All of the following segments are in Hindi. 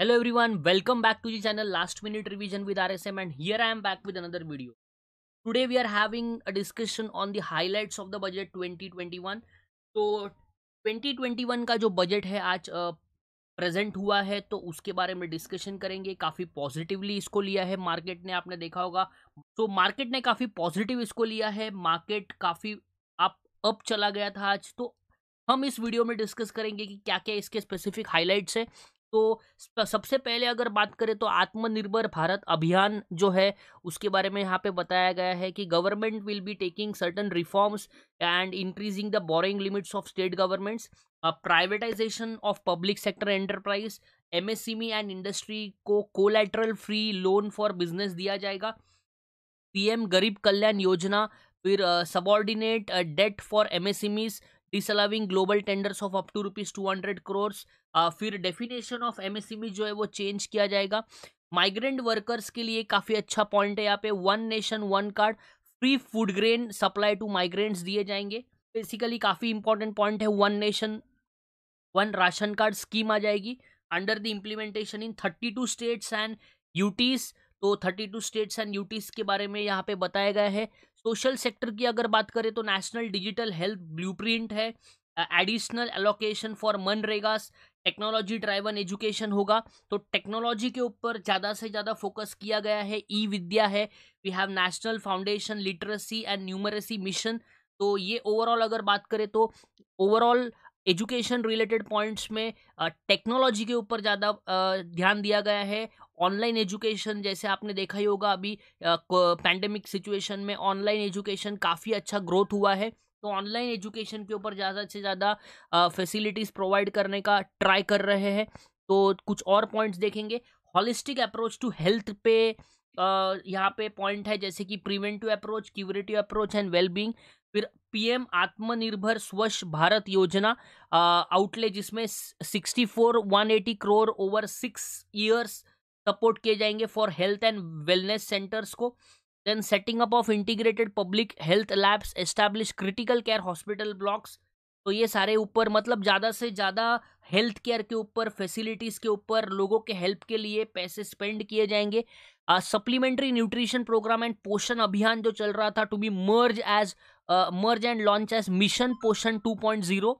hello everyone welcome back to G channel last minute revision with RSM and here I am back with another video today we are having a discussion on the highlights of the budget 2021 तो 2021 का जो बजट है आज प्रेजेंट uh, हुआ है तो उसके बारे में डिस्कशन करेंगे काफ़ी पॉजिटिवली इसको लिया है मार्केट ने आपने देखा होगा तो मार्केट ने काफ़ी पॉजिटिव इसको लिया है मार्केट काफ़ी आप अप चला गया था आज तो हम इस वीडियो में डिस्कस करेंगे कि क्या क्या इसके स्पेसिफिक हाईलाइट्स हैं तो सबसे पहले अगर बात करें तो आत्मनिर्भर भारत अभियान जो है उसके बारे में यहाँ पे बताया गया है कि government will be taking certain reforms and increasing the borrowing limits of state governments privatisation of public sector enterprise MSME and industry को collateral free loan for business दिया जाएगा पीएम गरीब कल्याण योजना फिर subordinate debt for MSMEs disallowing global tenders of up to rupees two hundred crores फिर डेफिनेशन ऑफ एमएसएमई जो है वो चेंज किया जाएगा माइग्रेंट वर्कर्स के लिए काफ़ी अच्छा पॉइंट है यहाँ पे one nation one card free food grain supply to migrants दिए जाएंगे बेसिकली काफ़ी इंपॉर्टेंट पॉइंट है one nation one ration card scheme आ जाएगी under the implementation in thirty two states and UTs तो thirty two states and UTs के बारे में यहाँ पे बताया गया है सोशल सेक्टर की अगर बात करें तो नेशनल डिजिटल हेल्थ ब्लू है एडिशनल एलोकेशन फॉर मनरेगास टेक्नोलॉजी ड्राइवन एजुकेशन होगा तो टेक्नोलॉजी के ऊपर ज़्यादा से ज़्यादा फोकस किया गया है ई विद्या है we have national foundation literacy and numeracy mission तो ये ओवरऑल अगर बात करें तो ओवरऑल एजुकेशन रिलेटेड पॉइंट्स में टेक्नोलॉजी के ऊपर ज़्यादा ध्यान दिया गया है ऑनलाइन एजुकेशन जैसे आपने देखा ही होगा अभी पैंडेमिक सिचुएशन में ऑनलाइन एजुकेशन काफ़ी अच्छा ग्रोथ हुआ है तो ऑनलाइन एजुकेशन के ऊपर ज़्यादा से ज़्यादा फैसिलिटीज़ प्रोवाइड करने का ट्राई कर रहे हैं तो कुछ और पॉइंट्स देखेंगे हॉलिस्टिक अप्रोच टू हेल्थ पे यहाँ पे पॉइंट है जैसे कि preventive approach curative approach and wellbeing फिर पीएम आत्मनिर्भर स्वच्छ भारत योजना आउटले जिसमें sixty four one eighty crore over six years support किए जाएंगे for health and wellness centres को then setting up of integrated public health labs establish critical care hospital blocks तो ये सारे ऊपर मतलब ज़्यादा से ज़्यादा हेल्थ केयर के ऊपर फैसिलिटीज़ के ऊपर लोगों के हेल्प के लिए पैसे स्पेंड किए जाएंगे सप्लीमेंट्री न्यूट्रिशन प्रोग्राम एंड पोषण अभियान जो चल रहा था to be merge as merge and launch as mission Poshan 2.0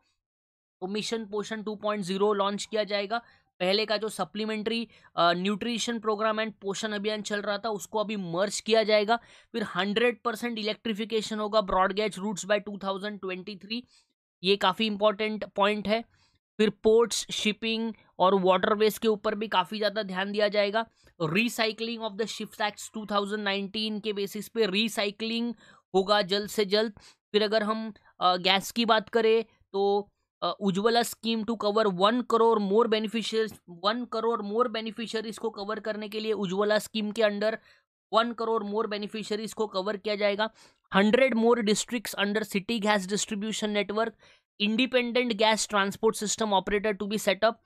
तो मिशन पोषण 2.0 लॉन्च किया जाएगा पहले का जो सप्लीमेंट्री न्यूट्रिशन प्रोग्राम एंड पोषण अभियान चल रहा था उसको अभी मर्ज किया जाएगा फिर हंड्रेड परसेंट इलेक्ट्रिफिकेशन होगा ब्रॉडगेज रूट्स बाय 2023 ये काफ़ी इंपॉर्टेंट पॉइंट है फिर पोर्ट्स शिपिंग और वाटरवेज के ऊपर भी काफ़ी ज़्यादा ध्यान दिया जाएगा recycling of the ships act 2019 के बेसिस पे रिसाइकलिंग होगा जल्द से जल्द फिर अगर हम गैस की बात करें तो Ujjwala scheme to cover one crore more beneficiaries one crore more beneficiaries को कवर करने के लिए उज्ज्वला स्कीम के under one crore more beneficiaries को कवर किया जाएगा hundred more districts under city gas distribution network independent gas transport system operator to be set up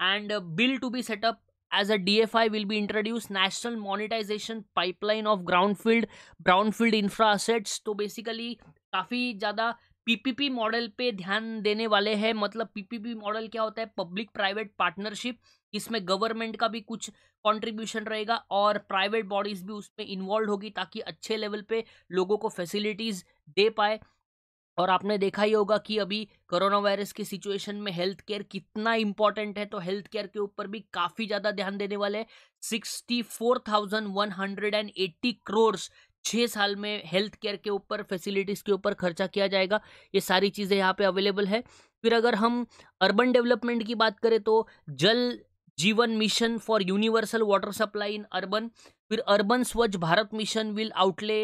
and a bill to be set up as a DFI will be introduced national monetization pipeline of groundfield brownfield infra assets to basically kafi ज़्यादा PPP मॉडल पे ध्यान देने वाले हैं मतलब PPP मॉडल क्या होता है पब्लिक प्राइवेट पार्टनरशिप इसमें गवर्नमेंट का भी कुछ कंट्रीब्यूशन रहेगा और प्राइवेट बॉडीज भी उसमें इन्वॉल्व होगी ताकि अच्छे लेवल पे लोगों को फैसिलिटीज़ दे पाए और आपने देखा ही होगा कि अभी कोरोना वायरस की सिचुएशन में हेल्थ केयर कितना इंपॉर्टेंट है तो हेल्थ केयर के ऊपर भी काफ़ी ज़्यादा ध्यान देने वाले sixty four thousand one hundred and eighty crores छः साल में हेल्थ केयर के ऊपर फैसिलिटीज़ के ऊपर खर्चा किया जाएगा ये सारी चीज़ें यहाँ पे अवेलेबल है फिर अगर हम अर्बन डेवलपमेंट की बात करें तो Jal Jeevan mission for universal water supply in urban फिर urban Swachh Bharat mission will outlay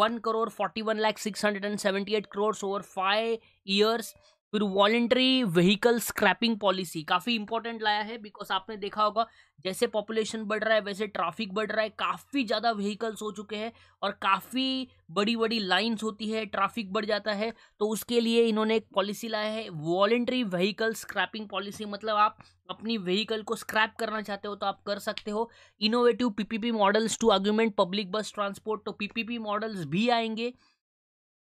one crore forty one lakh six hundred and seventy eight crore over five years फिर वॉलेंट्री व्हीकल स्क्रैपिंग पॉलिसी काफ़ी इंपॉर्टेंट लाया है बिकॉज आपने देखा होगा जैसे पॉपुलेशन बढ़ रहा है वैसे ट्रैफिक बढ़ रहा है काफ़ी ज़्यादा व्हीकल्स हो चुके हैं और काफ़ी बड़ी बड़ी लाइंस होती है ट्रैफिक बढ़ जाता है तो उसके लिए इन्होंने एक पॉलिसी लाया है वॉलेंट्री व्हीकल स्क्रैपिंग पॉलिसी मतलब आप अपनी व्हीकल को स्क्रैप करना चाहते हो तो आप कर सकते हो innovative PPP models to argument public bus transport तो पीपीपी मॉडल्स भी आएंगे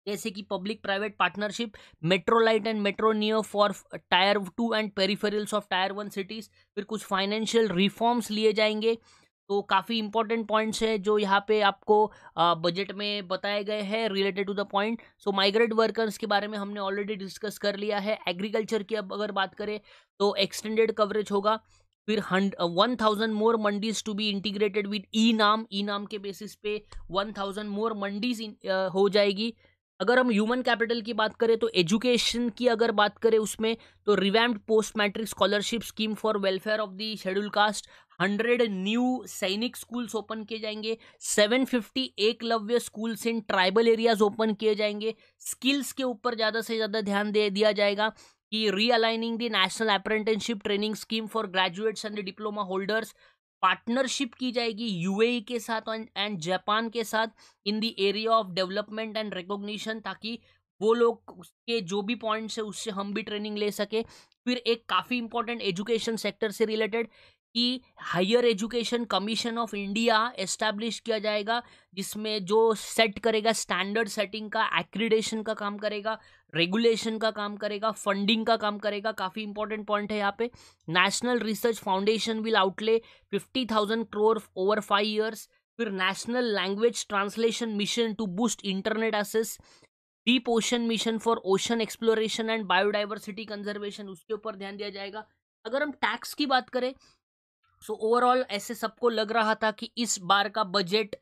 जैसे कि public private partnership metrolite and metro neo for tier two and peripherals of tier one cities फिर कुछ फाइनेंशियल रिफॉर्म्स लिए जाएंगे तो काफ़ी इंपॉर्टेंट पॉइंट्स है जो यहाँ पे आपको बजट में बताए गए हैं related to the point so migrate workers के बारे में हमने ऑलरेडी डिस्कस कर लिया है एग्रीकल्चर की अब अगर बात करें तो एक्सटेंडेड कवरेज होगा फिर one thousand more mandis to be integrated with e NAM e e नाम के बेसिस पे वन थाउजेंड मोर मंडीज हो जाएगी अगर हम ह्यूमन कैपिटल की बात करें तो एजुकेशन की अगर बात करें उसमें तो revamped post matric scholarship scheme for welfare of the scheduled caste hundred new Sainik schools open किए जाएंगे seven fifty Eklavya schools in tribal areas open किए जाएंगे स्किल्स के ऊपर ज़्यादा से ज़्यादा ध्यान दे दिया जाएगा कि realigning the national apprenticeship training scheme for graduates and diploma holders partnership की जाएगी यूएई के साथ एंड जापान के साथ in the area of development and recognition ताकि वो लोग उसके जो भी पॉइंट्स है उससे हम भी ट्रेनिंग ले सके फिर एक काफ़ी इंपॉर्टेंट एजुकेशन सेक्टर से रिलेटेड कि higher education commission of India establish किया जाएगा जिसमें जो सेट करेगा स्टैंडर्ड सेटिंग का एक्रीडेशन का काम करेगा रेगुलेशन का काम करेगा फंडिंग का काम करेगा काफ़ी इंपॉर्टेंट पॉइंट है यहाँ पे national research foundation will outlay fifty thousand crore over five years फिर national language translation mission to boost internet access deep ocean mission for ocean exploration and biodiversity conservation उसके ऊपर ध्यान दिया जाएगा अगर हम टैक्स की बात करें सो ओवरऑल ऐसे सबको लग रहा था कि इस बार का बजट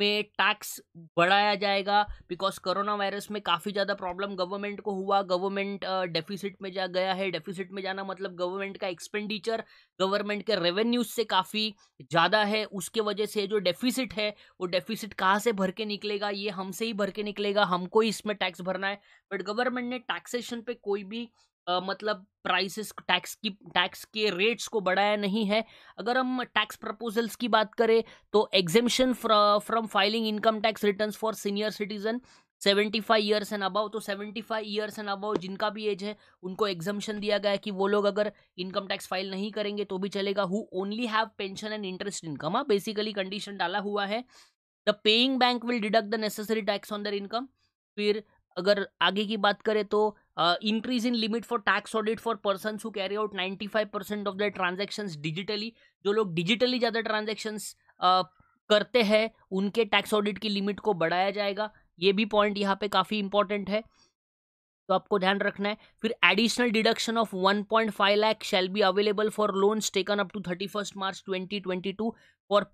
में टैक्स बढ़ाया जाएगा बिकॉज कोरोना वायरस में काफ़ी ज़्यादा प्रॉब्लम गवर्नमेंट को हुआ गवर्नमेंट डेफिसिट में जा गया है डेफिसिट में जाना मतलब गवर्नमेंट का एक्सपेंडिचर गवर्नमेंट के रेवेन्यूज से काफ़ी ज़्यादा है उसके वजह से जो डेफिसिट है वो डेफिसिट कहाँ से भर के निकलेगा ये हमसे ही भर के निकलेगा हमको ही इसमें टैक्स भरना है बट गवर्नमेंट ने टैक्सेशन पर कोई भी आ, मतलब प्राइसेस टैक्स की टैक्स के रेट्स को बढ़ाया नहीं है अगर हम टैक्स प्रपोजल्स की बात करें तो exemption from filing income tax return for senior citizen seventy five years and above तो seventy five years and above जिनका भी एज है उनको एग्जामेशन दिया गया है कि वो लोग अगर इनकम टैक्स फाइल नहीं करेंगे तो भी चलेगा who only have pension and interest income हाँ बेसिकली कंडीशन डाला हुआ है the paying bank will deduct the necessary tax on their income फिर अगर आगे की बात करें तो increase in limit for tax audit for person who carry out ninety five percent of the transactions digitally जो लोग डिजिटली ज़्यादा ट्रांजेक्शन्स uh, करते हैं उनके टैक्स ऑडिट की लिमिट को बढ़ाया जाएगा ये भी पॉइंट यहाँ पे काफ़ी इंपॉर्टेंट है तो आपको ध्यान रखना है फिर additional deduction of 1.5 lakh shall be available for loans taken up to thirty first March 2022 for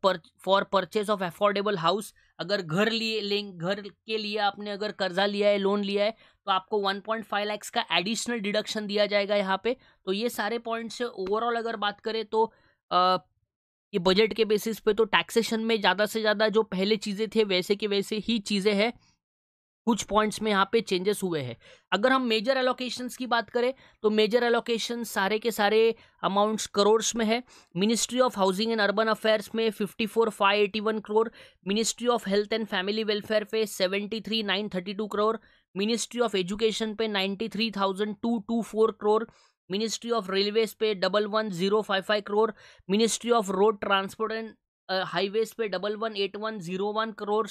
for purchase of affordable house अगर घर लिए लें घर के लिए आपने अगर कर्जा लिया है लोन लिया है तो आपको 1.5 लैक्स का एडिशनल डिडक्शन दिया जाएगा यहाँ पे तो ये सारे पॉइंट से ओवरऑल अगर बात करें तो ये बजट के बेसिस पे तो टैक्सेशन में ज़्यादा से ज़्यादा जो पहले चीज़ें थे वैसे के वैसे ही चीज़ें हैं कुछ पॉइंट्स में यहाँ पे चेंजेस हुए हैं अगर हम मेजर एलोकेशंस की बात करें तो मेजर एलोकेशन सारे के सारे अमाउंट्स करोड़ में है ministry of housing and urban affairs में fifty four five eighty one crore ministry of health and family welfare पे seventy three nine thirty two crore ministry of education पे ninety three thousand two two four crore ministry of railways पे double one zero five five crore ministry of road transport and highways पे double one eight one zero one crore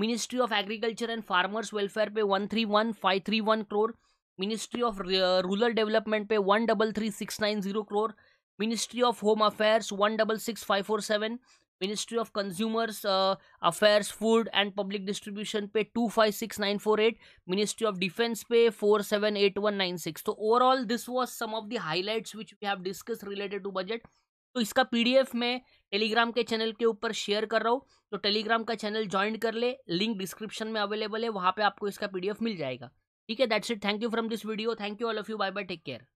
ministry of agriculture and farmers welfare पे one three one five three one crore ministry of rural development पे one double three six nine zero crore ministry of home affairs one double six five four seven ministry of consumers affairs food and public distribution पे two five six nine four eight ministry of defence पे four seven eight one nine six तो overall this was some of the highlights which we have discuss related to budget तो इसका पीडीएफ मैं टेलीग्राम के चैनल के ऊपर शेयर कर रहा हूँ तो टेलीग्राम का चैनल ज्वाइन कर ले लिंक डिस्क्रिप्शन में अवेलेबल है वहाँ पे आपको इसका पीडीएफ मिल जाएगा ठीक है that's it thank you from this video thank you all of you bye bye take care